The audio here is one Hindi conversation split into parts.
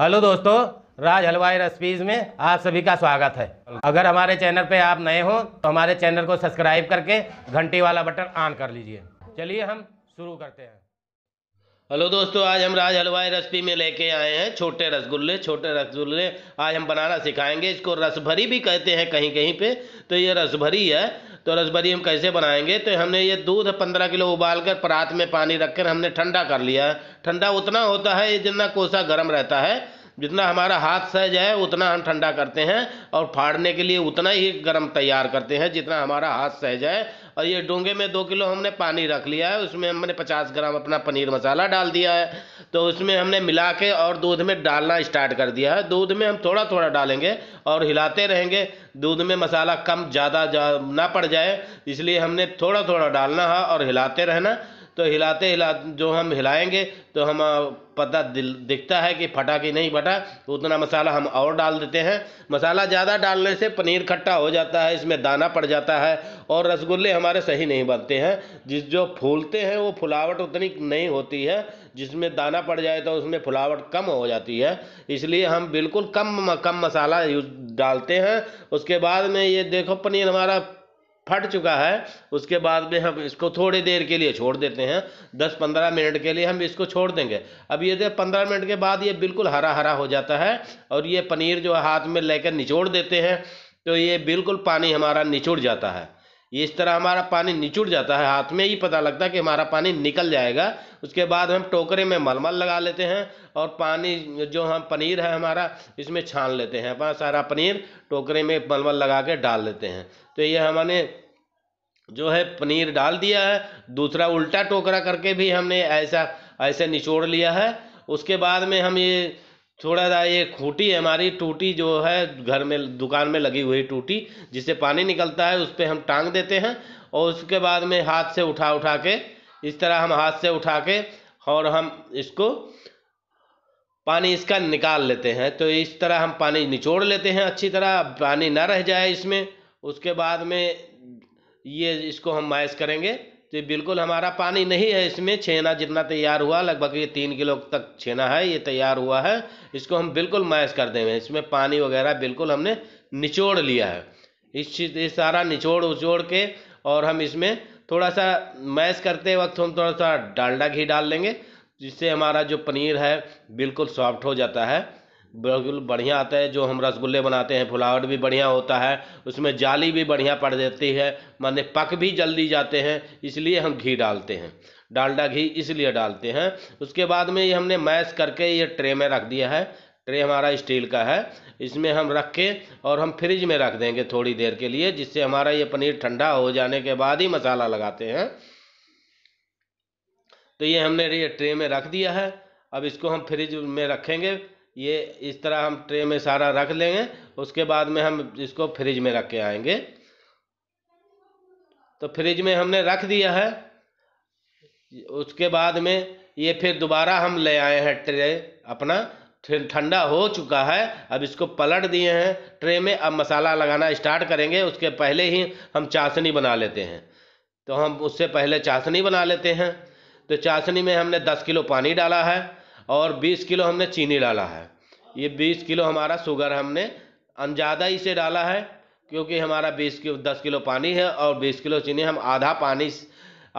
हेलो दोस्तों राज हलवाई रेसिपीज में आप सभी का स्वागत है अगर हमारे चैनल पे आप नए हो तो हमारे चैनल को सब्सक्राइब करके घंटी वाला बटन ऑन कर लीजिए चलिए हम शुरू करते हैं हेलो दोस्तों आज हम राज हलवाई रेसिपी में लेके आए हैं छोटे रसगुल्ले छोटे रसगुल्ले आज हम बनाना सिखाएंगे इसको रसभरी भी कहते हैं कहीं कहीं पे तो ये रसभरी है तो रसबरी हम कैसे बनाएंगे तो हमने ये दूध पंद्रह किलो उबाल कर परात में पानी रख कर हमने ठंडा कर लिया ठंडा उतना होता है जितना कोसा गर्म रहता है जितना हमारा हाथ सह जाए उतना हम ठंडा करते हैं और फाड़ने के लिए उतना ही गर्म तैयार करते हैं जितना हमारा हाथ सह जाए और ये डोंगे में दो किलो हमने पानी रख लिया है उसमें हमने पचास ग्राम अपना पनीर मसाला डाल दिया है तो उसमें हमने मिला के और दूध में डालना स्टार्ट कर दिया है दूध में हम थोड़ा थोड़ा डालेंगे और हिलाते रहेंगे दूध में मसाला कम ज़्यादा जा, ना पड़ जाए इसलिए हमने थोड़ा थोड़ा डालना है और हिलाते रहना तो हिलाते हिला जो हम हिलाएंगे तो हम पता दिल दिखता है कि फटा कि नहीं फटा तो उतना मसाला हम और डाल देते हैं मसाला ज़्यादा डालने से पनीर खट्टा हो जाता है इसमें दाना पड़ जाता है और रसगुल्ले हमारे सही नहीं बनते हैं जिस जो फूलते हैं वो फुलावट उतनी नहीं होती है जिसमें दाना पड़ जाए तो उसमें फुलावट कम हो जाती है इसलिए हम बिल्कुल कम कम मसाला यूज डालते हैं उसके बाद में ये देखो पनीर हमारा फट चुका है उसके बाद में हम इसको थोड़ी देर के लिए छोड़ देते हैं दस पंद्रह मिनट के लिए हम इसको छोड़ देंगे अब ये जो पंद्रह मिनट के बाद ये बिल्कुल हरा हरा हो जाता है और ये पनीर जो हाथ में लेकर निचोड़ देते हैं तो ये बिल्कुल पानी हमारा निचुड़ जाता है ये इस तरह हमारा पानी निचुड़ जाता है हाथ में ही पता लगता है कि हमारा पानी निकल जाएगा उसके बाद हम टोकरे में मलमल लगा लेते हैं और पानी जो हम पनीर है हमारा इसमें छान लेते हैं अपना सारा पनीर टोकरे में मलमल लगा के डाल लेते हैं तो ये हमने जो है पनीर डाल दिया है दूसरा उल्टा टोकरा करके भी हमने ऐसा ऐसे निचोड़ लिया है उसके बाद में हम ये थोड़ा सा ये खूटी हमारी टूटी जो है घर में दुकान में लगी हुई टूटी जिससे पानी निकलता है उस पर हम टांग देते हैं और उसके बाद में हाथ से उठा उठा के इस तरह हम हाथ से उठा के और हम इसको पानी इसका निकाल लेते हैं तो इस तरह हम पानी निचोड़ लेते हैं अच्छी तरह पानी ना रह जाए इसमें उसके बाद में ये इसको हम मैश करेंगे तो बिल्कुल हमारा पानी नहीं है इसमें छेना जितना तैयार हुआ लगभग ये तीन किलो तक छेना है ये तैयार हुआ है इसको हम बिल्कुल मैश कर देंगे इसमें पानी वगैरह बिल्कुल हमने निचोड़ लिया है इस चीज़ ये सारा निचोड़ उचोड़ के और हम इसमें थोड़ा सा मैश करते वक्त हम थोड़ा सा डालडा घी डाल लेंगे जिससे हमारा जो पनीर है बिल्कुल सॉफ्ट हो जाता है बिल्कुल बढ़िया आता है जो हम रसगुल्ले बनाते हैं फुलावट भी बढ़िया होता है उसमें जाली भी बढ़िया पड़ जाती है माने पक भी जल्दी जाते हैं इसलिए हम घी डालते हैं डालडा घी इसलिए डालते हैं उसके बाद में ये हमने मैश करके ये ट्रे में रख दिया है ट्रे हमारा स्टील का है इसमें हम रख के और हम फ्रिज में रख देंगे थोड़ी देर के लिए जिससे हमारा ये पनीर ठंडा हो जाने के बाद ही मसाला लगाते हैं तो ये हमने ये ट्रे में रख दिया है अब इसको हम फ्रिज में रखेंगे ये इस तरह हम ट्रे में सारा रख लेंगे उसके बाद में हम इसको फ्रिज में रख के आएंगे तो फ्रिज में हमने रख दिया है उसके बाद में ये फिर दोबारा हम ले आए हैं ट्रे अपना फिर ठंडा हो चुका है अब इसको पलट दिए हैं ट्रे में अब मसाला लगाना स्टार्ट करेंगे उसके पहले ही हम चाशनी बना लेते हैं तो हम उससे पहले चाशनी बना लेते हैं तो चाशनी में हमने 10 किलो पानी डाला है और बीस किलो हमने चीनी डाला है ये बीस किलो हमारा शुगर हमने ही इसे डाला है क्योंकि हमारा बीस किलो दस किलो पानी है और बीस किलो चीनी हम आधा पानी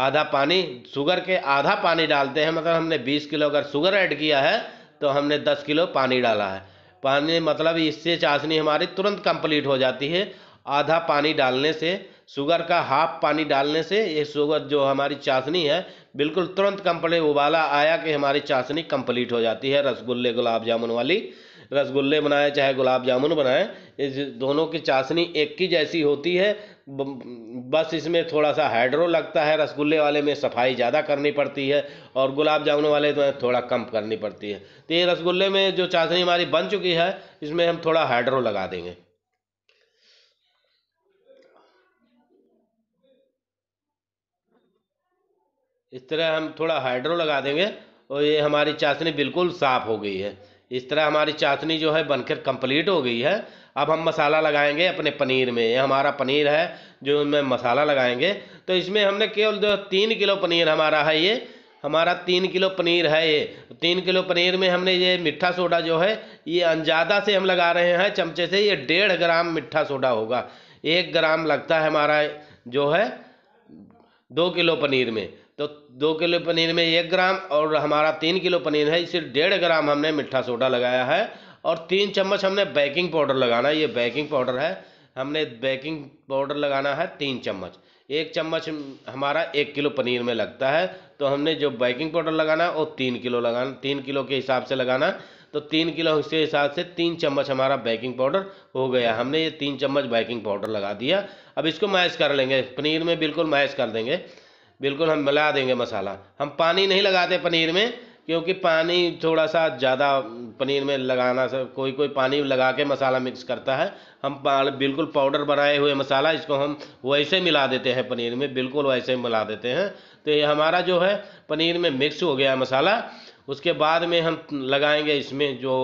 आधा पानी शुगर के आधा पानी डालते हैं मतलब हमने बीस किलो अगर शुगर ऐड किया है तो हमने दस किलो पानी डाला है पानी मतलब इससे चाशनी हमारी तुरंत कंप्लीट हो जाती है आधा पानी डालने से शुगर का हाफ पानी डालने से ये शुगर जो हमारी चाशनी है बिल्कुल तुरंत कंप्लीट उबाला आया कि हमारी चाशनी कंप्लीट हो जाती है रसगुल्ले गुलाब जामुन वाली रसगुल्ले बनाए चाहे गुलाब जामुन बनाए इस दोनों की चाशनी एक ही जैसी होती है बस इसमें थोड़ा सा हाइड्रो लगता है रसगुल्ले वाले में सफाई ज़्यादा करनी पड़ती है और गुलाब जामुन वाले में थोड़ा कम करनी पड़ती है तो ये रसगुल्ले में जो चाशनी हमारी बन चुकी है इसमें हम थोड़ा हाइड्रो लगा देंगे इस तरह हम थोड़ा हाइड्रो लगा देंगे और ये हमारी चाशनी बिल्कुल साफ़ हो गई है इस तरह हमारी चाशनी जो है बनकर कंप्लीट हो गई है अब हम मसाला लगाएंगे अपने पनीर में ये हमारा पनीर है जो उनमें मसाला लगाएंगे तो इसमें हमने केवल जो तीन किलो पनीर हमारा है ये हमारा तीन किलो पनीर है ये तीन किलो पनीर में हमने ये मिठा सोडा जो है ये अंजादा से हम लगा रहे हैं चमचे से ये डेढ़ ग्राम मिठा सोडा होगा एक ग्राम लगता है हमारा जो है दो किलो पनीर में तो दो किलो पनीर में एक ग्राम और हमारा तीन किलो पनीर है इसे डेढ़ ग्राम हमने मीठा सोडा लगाया है और तीन चम्मच हमने बेकिंग पाउडर लगाना है ये बेकिंग पाउडर है हमने बेकिंग पाउडर लगाना है तीन चम्मच एक चम्मच हमारा एक किलो पनीर में लगता है तो हमने जो बेकिंग पाउडर लगाना है वो तीन किलो लगाना तीन किलो के हिसाब से लगाना तो तीन किलो के हिसाब से तीन चम्मच हमारा बेकिंग पाउडर हो गया हमने ये तीन चम्मच बेकिंग पाउडर लगा दिया अब इसको मैश कर लेंगे पनीर में बिल्कुल मैश कर देंगे बिल्कुल हम मिला देंगे मसाला हम पानी नहीं लगाते पनीर में क्योंकि पानी थोड़ा सा ज़्यादा पनीर में लगाना सब कोई कोई पानी लगा के मसाला मिक्स करता है हम बिल्कुल पाउडर बनाए हुए मसाला इसको हम वैसे मिला देते हैं पनीर में बिल्कुल वैसे मिला देते हैं तो ये हमारा जो है पनीर में मिक्स हो गया मसाला उसके बाद में हम लगाएंगे इसमें जो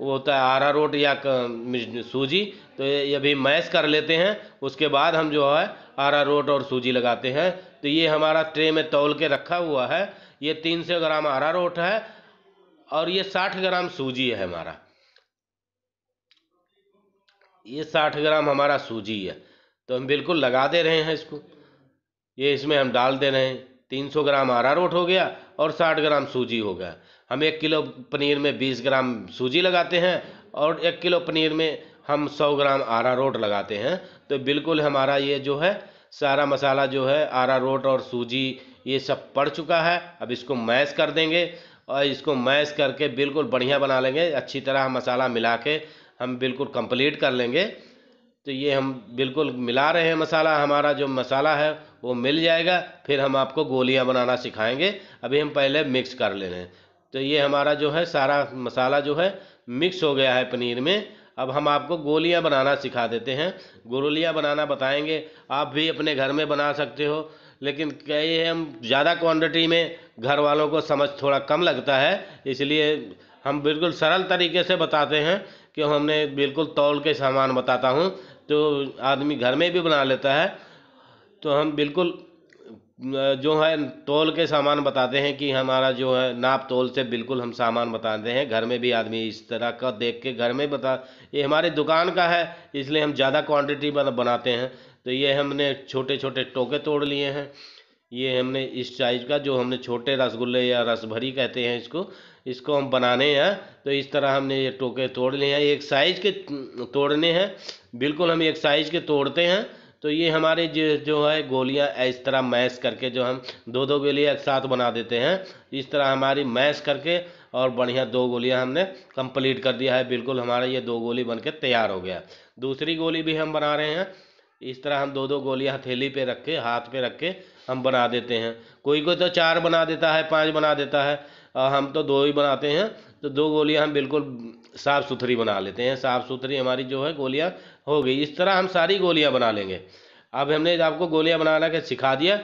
वो होता है आरा रोट या सूजी तो ये भी मैश कर लेते हैं उसके बाद हम जो है आरा रोट और सूजी लगाते हैं तो ये हमारा ट्रे में तौल के रखा हुआ है ये तीन सौ ग्राम आरा रोट है और ये साठ ग्राम सूजी है हमारा ये साठ ग्राम हमारा सूजी है तो हम बिल्कुल लगा दे रहे हैं इसको ये इसमें हम डाल दे रहे हैं तीन सौ ग्राम आरा रोट हो गया और साठ ग्राम सूजी हो गया हम एक किलो पनीर में बीस ग्राम सूजी लगाते हैं और एक किलो पनीर में हम सौ ग्राम आरा रोट लगाते हैं तो बिल्कुल हमारा ये जो है सारा मसाला जो है आरा रोट और सूजी ये सब पड़ चुका है अब इसको मैश कर देंगे और इसको मैश करके बिल्कुल बढ़िया बना लेंगे अच्छी तरह मसाला मिला के हम बिल्कुल कंप्लीट कर लेंगे तो ये हम बिल्कुल मिला रहे हैं मसाला हमारा जो मसाला है वो मिल जाएगा फिर हम आपको गोलियां बनाना सिखाएंगे अभी हम पहले मिक्स कर ले रहे हैं तो ये हमारा जो है सारा मसाला जो है मिक्स हो गया है पनीर में अब हम आपको गोलियाँ बनाना सिखा देते हैं गोलियाँ बनाना बताएंगे आप भी अपने घर में बना सकते हो लेकिन कई हम ज़्यादा क्वांटिटी में घर वालों को समझ थोड़ा कम लगता है इसलिए हम बिल्कुल सरल तरीके से बताते हैं कि हमने बिल्कुल तौल के सामान बताता हूँ तो आदमी घर में भी बना लेता है तो हम बिल्कुल जो है तोल के सामान बताते हैं कि हमारा जो है नाप तोल से बिल्कुल हम सामान बताते हैं घर में भी आदमी इस तरह का देख के घर में बता ये हमारे दुकान का है इसलिए हम ज़्यादा क्वांटिटी बनाते हैं तो ये हमने छोटे छोटे टोके तोड़ लिए हैं ये हमने इस साइज का जो हमने छोटे रसगुल्ले या रसभरी कहते हैं इसको इसको हम बनाने हैं तो इस तरह हमने ये टोके तोड़ लिए हैं एक साइज़ के तोड़ने हैं बिल्कुल हम एक साइज़ के तोड़ते हैं तो ये हमारे जो जो है गोलियाँ इस तरह मैश करके जो हम दो दो गोलियाँ एक साथ बना देते हैं इस तरह हमारी मैश करके और बढ़िया दो गोलियां हमने कंप्लीट कर दिया है बिल्कुल हमारा ये दो गोली बन के तैयार हो गया दूसरी गोली भी हम बना रहे हैं इस तरह हम दो दो गोलियां हथेली पे रख के हाथ पे रख के हम बना देते हैं कोई कोई तो चार बना देता है पाँच बना देता है और हम तो दो ही बनाते हैं तो दो गोलियां हम बिल्कुल साफ़ सुथरी बना लेते हैं साफ़ सुथरी हमारी जो है गोलियां हो गई इस तरह हम सारी गोलियां बना लेंगे अब हमने आपको गोलियां बनाना का सिखा दिया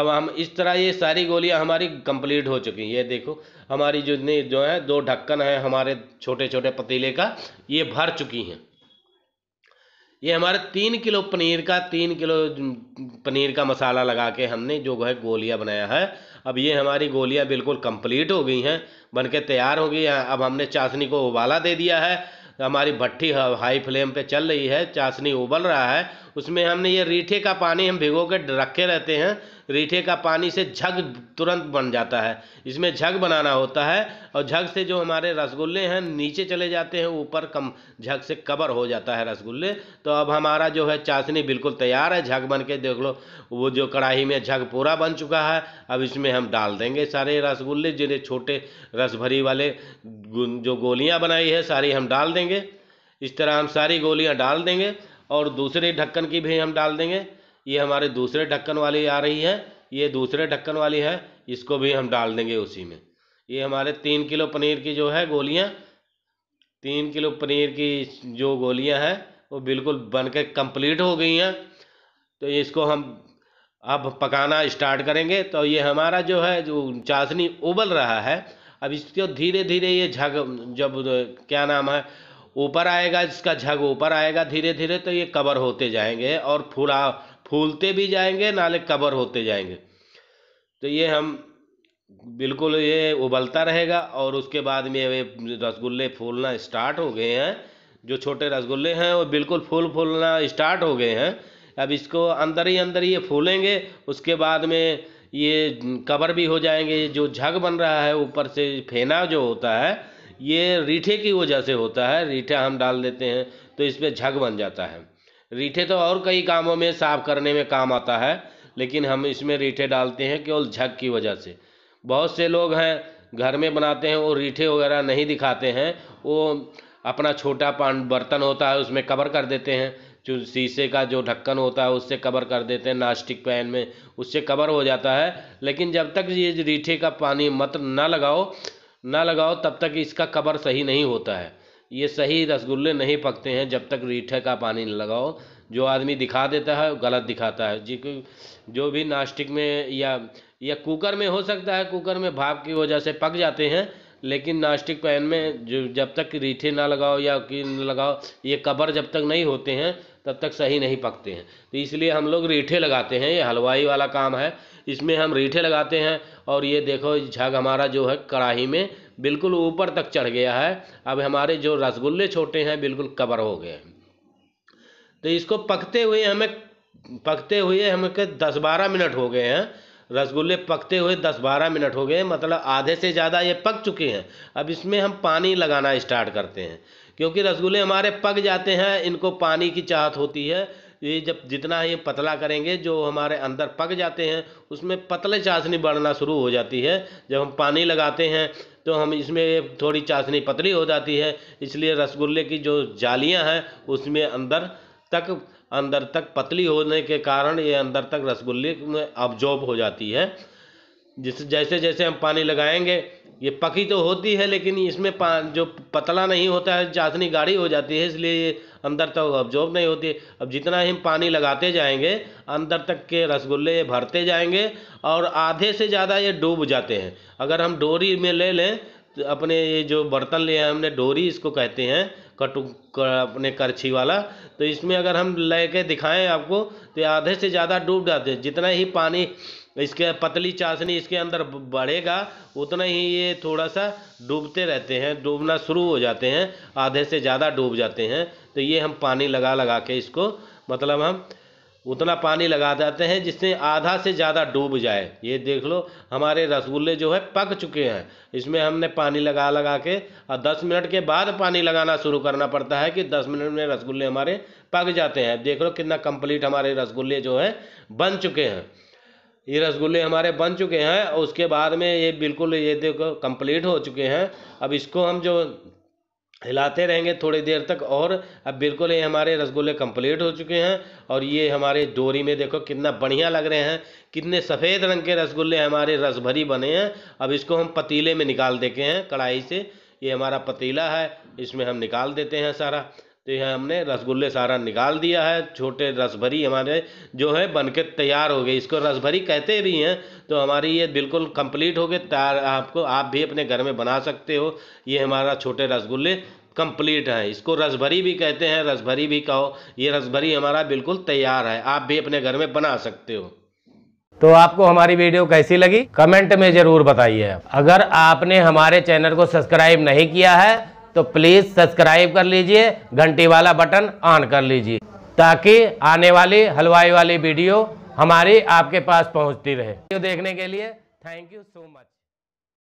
अब हम इस तरह ये सारी गोलियां हमारी कंप्लीट हो चुकी हैं ये देखो हमारी जितनी जो है दो ढक्कन है हमारे छोटे छोटे पतीले का ये भर चुकी हैं ये हमारे तीन किलो पनीर का तीन किलो पनीर का मसाला लगा के हमने जो है गोलियाँ बनाया है अब ये हमारी गोलियाँ बिल्कुल कंप्लीट हो गई हैं बन के तैयार हो गई हैं अब हमने चाशनी को उबाला दे दिया है हमारी भट्टी हाई फ्लेम पे चल रही है चाशनी उबल रहा है उसमें हमने ये रीठे का पानी हम भिगो के रखे रहते हैं रीठे का पानी से झग तुरंत बन जाता है इसमें झग बनाना होता है और झग से जो हमारे रसगुल्ले हैं नीचे चले जाते हैं ऊपर कम झग से कवर हो जाता है रसगुल्ले तो अब हमारा जो है चाशनी बिल्कुल तैयार है झग बन के देख लो वो जो कढ़ाई में झग पूरा बन चुका है अब इसमें हम डाल देंगे सारे रसगुल्ले जिन्हें छोटे रस भरी वाले जो गोलियाँ बनाई है सारी हम डाल देंगे इस तरह हम सारी गोलियाँ डाल देंगे और दूसरे ढक्कन की भी हम डाल देंगे ये हमारे दूसरे ढक्कन वाली आ रही है ये दूसरे ढक्कन वाली है इसको भी हम डाल देंगे उसी में ये हमारे तीन किलो पनीर की जो है गोलियाँ तीन किलो पनीर की जो गोलियाँ हैं वो बिल्कुल बन के कम्प्लीट हो गई हैं तो इसको हम अब पकाना स्टार्ट करेंगे तो ये हमारा जो है जो चाशनी उबल रहा है अब इसको धीरे धीरे ये झग जब क्या नाम है ऊपर आएगा इसका झग ऊपर आएगा धीरे धीरे तो ये कवर होते जाएंगे और फूला फूलते भी जाएंगे नाले कवर होते जाएंगे तो ये हम बिल्कुल ये उबलता रहेगा और उसके बाद में ये रसगुल्ले फूलना स्टार्ट हो गए हैं जो छोटे रसगुल्ले हैं वो बिल्कुल फूल फूलना स्टार्ट हो गए हैं अब इसको अंदर ही अंदर ये फूलेंगे उसके बाद में ये कवर भी हो जाएंगे जो झग बन रहा है ऊपर से फेना जो होता है ये रीठे की वजह से होता है रीठा हम डाल देते हैं तो इसमें झग बन जाता है रीठे तो और कई कामों में साफ करने में काम आता है लेकिन हम इसमें रीठे डालते हैं केवल झग की वजह से बहुत से लोग हैं घर में बनाते हैं वो रीठे वगैरह नहीं दिखाते हैं वो अपना छोटा पान बर्तन होता है उसमें कवर कर देते हैं जो शीशे का जो ढक्कन होता है उससे कवर कर देते हैं नास्टिक पैन में उससे कवर हो जाता है लेकिन जब तक ये रीठे का पानी मत ना लगाओ ना लगाओ तब तक इसका कबर सही नहीं होता है ये सही रसगुल्ले नहीं पकते हैं जब तक रीठे का पानी न लगाओ जो आदमी दिखा देता है गलत दिखाता है जी जो भी नास्टिक में या या कुकर में हो सकता है कुकर में भाप की वजह से पक जाते हैं लेकिन नास्टिक पैन में जो जब तक रीठे ना लगाओ या कि लगाओ ये कबर जब तक नहीं होते हैं तब तक सही नहीं पकते हैं तो इसलिए हम लोग रीठे लगाते हैं ये हलवाई वाला काम है इसमें हम रीठे लगाते हैं और ये देखो झग हमारा जो है कढ़ाही में बिल्कुल ऊपर तक चढ़ गया है अब हमारे जो रसगुल्ले छोटे हैं बिल्कुल कवर हो गए हैं तो इसको पकते हुए हमें पकते हुए हमें दस बारह मिनट हो गए हैं रसगुल्ले पकते हुए दस बारह मिनट हो गए मतलब आधे से ज़्यादा ये पक चुके हैं अब इसमें हम पानी लगाना स्टार्ट करते हैं क्योंकि रसगुल्ले हमारे पक जाते हैं इनको पानी की चाहत होती है ये जब जितना ये पतला करेंगे जो हमारे अंदर पक जाते हैं उसमें पतले चाशनी बढ़ना शुरू हो जाती है जब हम पानी लगाते हैं तो हम इसमें थोड़ी चाशनी पतली हो जाती है इसलिए रसगुल्ले की जो जालियाँ हैं उसमें अंदर तक अंदर तक पतली होने के कारण ये अंदर तक रसगुल्ले में अब्जॉर्ब हो जाती है जिस जैसे जैसे हम पानी लगाएंगे ये पकी तो होती है लेकिन इसमें जो पतला नहीं होता है चाशनी गाढ़ी हो जाती है इसलिए ये अंदर तक ऑब्जॉर्व नहीं होती अब जितना ही हम पानी लगाते जाएंगे अंदर तक के रसगुल्ले ये भरते जाएंगे और आधे से ज़्यादा ये डूब जाते हैं अगर हम डोरी में ले लें तो अपने ये जो बर्तन लिए हैं हमने डोरी इसको कहते हैं कटु कर, अपने करछी वाला तो इसमें अगर हम ले के दिखाएं आपको तो आधे से ज़्यादा डूब जाते हैं जितना ही पानी इसके पतली चाशनी इसके अंदर बढ़ेगा उतना ही ये थोड़ा सा डूबते रहते हैं डूबना शुरू हो जाते हैं आधे से ज़्यादा डूब जाते हैं तो ये हम पानी लगा लगा के इसको मतलब हम उतना पानी लगा देते हैं जिससे आधा से ज़्यादा डूब जाए ये देख लो हमारे रसगुल्ले जो है पक चुके हैं इसमें हमने पानी लगा लगा के और दस मिनट के बाद पानी लगाना शुरू करना पड़ता है कि दस मिनट में रसगुल्ले हमारे पक जाते हैं देख लो कितना कंप्लीट हमारे रसगुल्ले जो है बन चुके हैं ये रसगुल्ले हमारे बन चुके हैं और उसके बाद में ये बिल्कुल ये देखो कंप्लीट हो चुके हैं अब इसको हम जो हिलाते रहेंगे थोड़ी देर तक और अब बिल्कुल ये हमारे रसगुल्ले कंप्लीट हो चुके हैं और ये हमारे डोरी में देखो कितना बढ़िया लग रहे हैं कितने सफ़ेद रंग के रसगुल्ले हमारे रस भरी बने हैं अब इसको हम पतीले में निकाल देते हैं कढ़ाई से ये हमारा पतीला है इसमें हम निकाल देते हैं सारा तो यह हमने रसगुल्ले सारा निकाल दिया है छोटे रसभरी हमारे जो है बन के तैयार हो गए इसको रसभरी कहते भी हैं तो हमारी ये बिल्कुल कंप्लीट हो गए तैयार आपको आप भी अपने घर में बना सकते हो ये हमारा छोटे रसगुल्ले कंप्लीट है इसको रसभरी भी कहते हैं रसभरी भी कहो ये रसभरी हमारा बिल्कुल तैयार है आप भी अपने घर में बना सकते हो तो आपको हमारी वीडियो कैसी लगी कमेंट में ज़रूर बताइए अगर आपने हमारे चैनल को सब्सक्राइब नहीं किया है तो प्लीज़ सब्सक्राइब कर लीजिए घंटी वाला बटन ऑन कर लीजिए ताकि आने वाली हलवाई वाली वीडियो हमारी आपके पास पहुंचती रहे वीडियो देखने के लिए थैंक यू सो मच